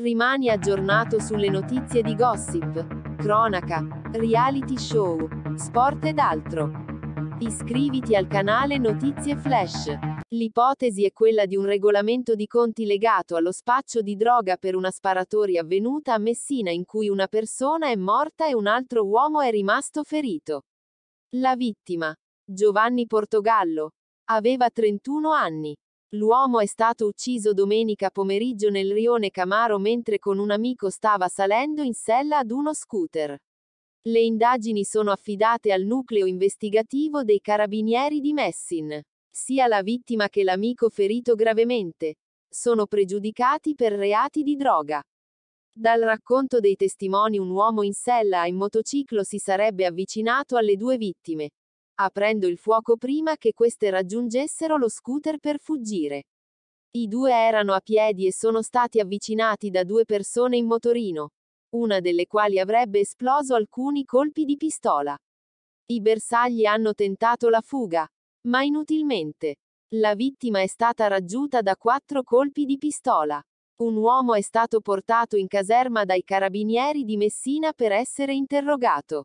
Rimani aggiornato sulle notizie di gossip, cronaca, reality show, sport ed altro. Iscriviti al canale Notizie Flash. L'ipotesi è quella di un regolamento di conti legato allo spaccio di droga per una sparatoria avvenuta a Messina in cui una persona è morta e un altro uomo è rimasto ferito. La vittima, Giovanni Portogallo, aveva 31 anni. L'uomo è stato ucciso domenica pomeriggio nel rione Camaro mentre con un amico stava salendo in sella ad uno scooter. Le indagini sono affidate al nucleo investigativo dei carabinieri di Messin. Sia la vittima che l'amico ferito gravemente sono pregiudicati per reati di droga. Dal racconto dei testimoni un uomo in sella in motociclo si sarebbe avvicinato alle due vittime, aprendo il fuoco prima che queste raggiungessero lo scooter per fuggire. I due erano a piedi e sono stati avvicinati da due persone in motorino, una delle quali avrebbe esploso alcuni colpi di pistola. I bersagli hanno tentato la fuga, ma inutilmente. La vittima è stata raggiunta da quattro colpi di pistola. Un uomo è stato portato in caserma dai carabinieri di Messina per essere interrogato.